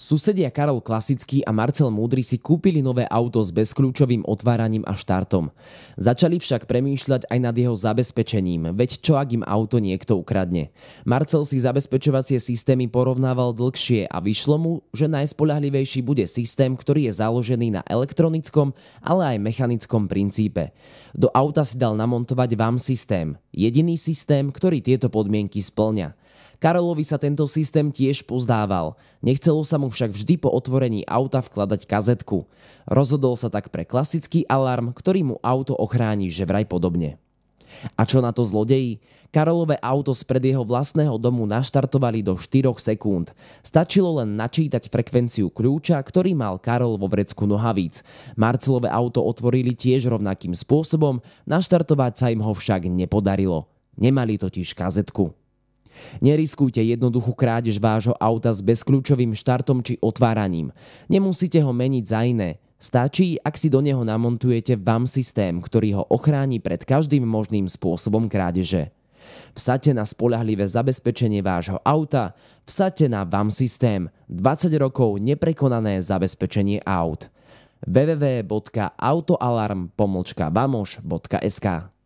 Susedia Karol Klasický a Marcel Múdry si kúpili nové auto s bezkľúčovým otváraním a štartom. Začali však premýšľať aj nad jeho zabezpečením, veď čo ak im auto niekto ukradne. Marcel si zabezpečovacie systémy porovnával dlhšie a vyšlo mu, že najspoľahlivejší bude systém, ktorý je založený na elektronickom, ale aj mechanickom princípe. Do auta si dal namontovať vám systém, jediný systém, ktorý tieto podmienky splňa. Karolovi sa tento systém tiež pozdával. Nechcelo sa mu však vždy po otvorení auta vkladať kazetku. Rozhodol sa tak pre klasický alarm, ktorý mu auto ochráni že vraj podobne. A čo na to zlodeji? Karolové auto spred jeho vlastného domu naštartovali do 4 sekúnd. Stačilo len načítať frekvenciu kľúča, ktorý mal Karol vo vrecku nohavíc. Marcelové auto otvorili tiež rovnakým spôsobom, naštartovať sa im ho však nepodarilo. Nemali totiž kazetku. Neriskujte jednoduchú krádež vášho auta s bezkľúčovým štartom či otváraním. Nemusíte ho meniť za iné. Stačí, ak si do neho namontujete vám systém, ktorý ho ochráni pred každým možným spôsobom krádeže. Vsate na spolahlivé zabezpečenie vášho auta, vsate na VAM systém, 20 rokov neprekonané zabezpečenie aut www.autoalarm.vamoš.sk